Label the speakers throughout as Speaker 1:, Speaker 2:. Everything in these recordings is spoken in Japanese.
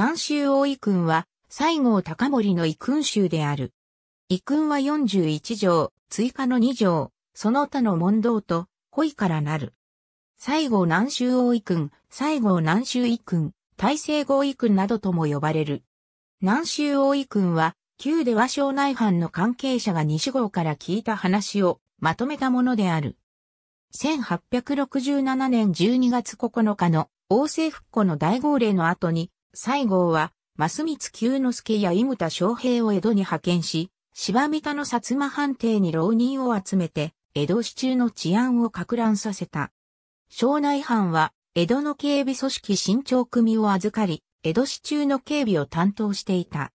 Speaker 1: 南州大井君は、西郷隆盛の遺君衆である。遺君は41条、追加の2条、その他の問答と、恋からなる。西郷南州大井君、西郷南州一君、大西郷一君などとも呼ばれる。南州大井君は、旧で和省内藩の関係者が西郷から聞いた話をまとめたものである。1867年12月9日の王政復古の大号令の後に西郷は、増光久之助や井牟昌平を江戸に派遣し、芝三田の薩摩藩邸に浪人を集めて、江戸市中の治安を拡乱させた。庄内藩は、江戸の警備組織新長組を預かり、江戸市中の警備を担当していた。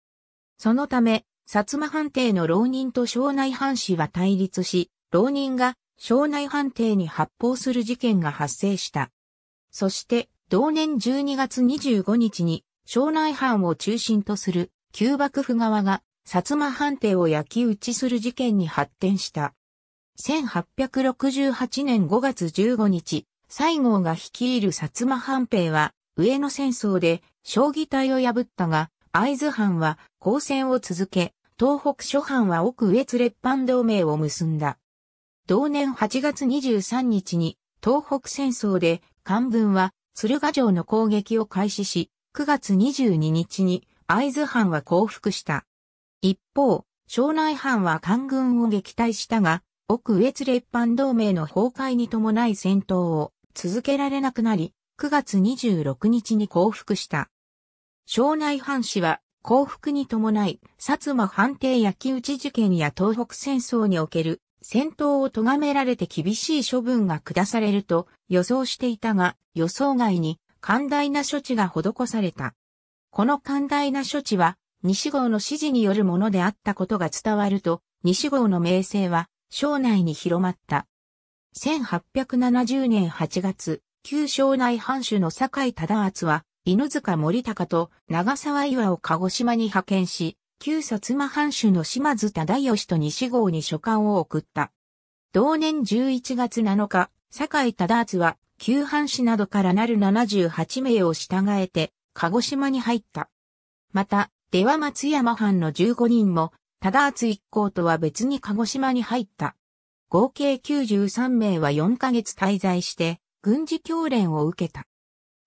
Speaker 1: そのため、薩摩藩邸の浪人と庄内藩士は対立し、浪人が庄内藩邸に発砲する事件が発生した。そして、同年12月25日に庄内藩を中心とする旧幕府側が薩摩藩邸を焼き討ちする事件に発展した。1868年5月15日、西郷が率いる薩摩藩兵は、上野戦争で将棋隊を破ったが、会津藩は交戦を続け、東北諸藩は奥越列藩同盟を結んだ。同年8月23日に東北戦争で官軍は鶴ヶ城の攻撃を開始し、9月22日に会津藩は降伏した。一方、庄内藩は官軍を撃退したが、奥越列藩同盟の崩壊に伴い戦闘を続けられなくなり、9月26日に降伏した。庄内藩士は降伏に伴い、薩摩藩邸焼き討ち事件や東北戦争における戦闘を咎められて厳しい処分が下されると予想していたが、予想外に寛大な処置が施された。この寛大な処置は、西郷の指示によるものであったことが伝わると、西郷の名声は、省内に広まった。1870年8月、旧省内藩主の坂井忠厚は、犬塚森高と長沢岩を鹿児島に派遣し、旧薩摩藩主の島津忠義と西郷に書簡を送った。同年11月7日、坂井忠厚は旧藩士などからなる78名を従えて、鹿児島に入った。また、出羽松山藩の15人も、忠厚一行とは別に鹿児島に入った。合計93名は4ヶ月滞在して、軍事教練を受けた。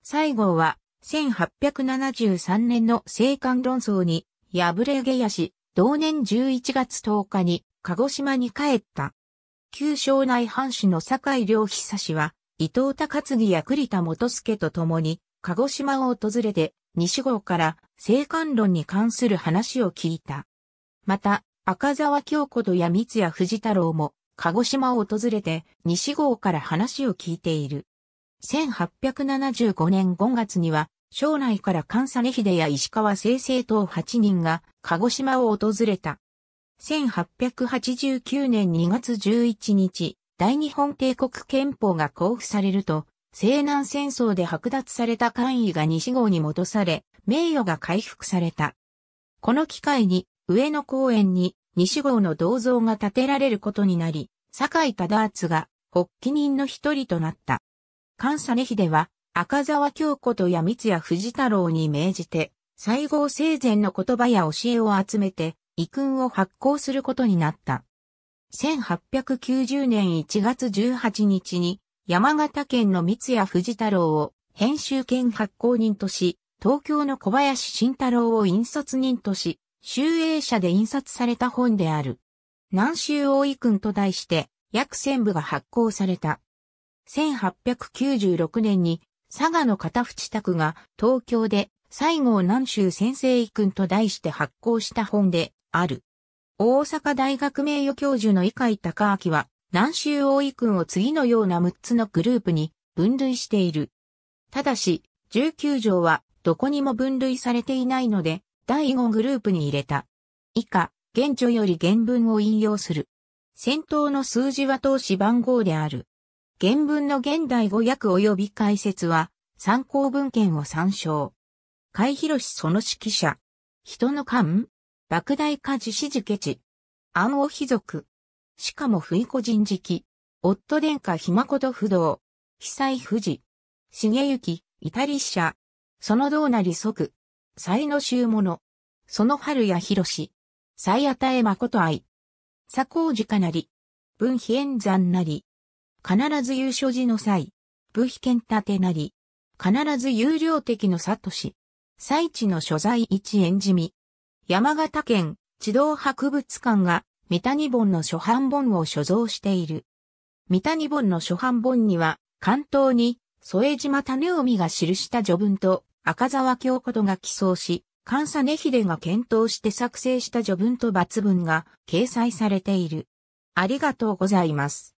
Speaker 1: 西郷は、1873年の青函論争に、破れ下野し、同年11月10日に、鹿児島に帰った。旧省内藩士の坂井良久氏は、伊藤高次や栗田元助と共に、鹿児島を訪れて、西郷から、生官論に関する話を聞いた。また、赤沢京子とや三谷藤太郎も、鹿児島を訪れて、西郷から話を聞いている。1875年5月には、将内から佐根秀や石川清成等8人が、鹿児島を訪れた。1889年2月11日、大日本帝国憲法が交付されると、西南戦争で剥奪された官位が西郷に戻され、名誉が回復された。この機会に、上野公園に西郷の銅像が建てられることになり、堺井忠厚が発起人の一人となった。関実秀は、赤沢京子とや三谷藤太郎に命じて、西郷生前の言葉や教えを集めて、遺訓を発行することになった。1890年1月18日に山形県の三谷藤太郎を編集兼発行人とし、東京の小林慎太郎を印刷人とし、集英社で印刷された本である。南州大井君と題して約1000部が発行された。1896年に佐賀の片淵宅が東京で西郷南州先生井君と題して発行した本である。大阪大学名誉教授の井海隆明は、南州大井君を次のような6つのグループに分類している。ただし、19条はどこにも分類されていないので、第5グループに入れた。以下、現著より原文を引用する。先頭の数字は投資番号である。原文の現代語訳及び解説は、参考文献を参照。海広その指揮者。人の勘莫大家自死事家地。安王妃族。しかも不意個人敷。夫殿下ひまこと不動。被災富士。重行、イタリッシャ。その道なり即。才の衆者。その春や広し。才与え誠愛。左高寺かなり。文飛演山なり。必ず優勝時の際。武飛剣立てなり。必ず有料的の里し。最地の所在一円地味。山形県地道博物館が三谷本の初版本を所蔵している。三谷本の初版本には、関東に添島種臣が記した序文と赤沢京子とが寄贈し、関佐根秀が検討して作成した序文と抜文が掲載されている。ありがとうございます。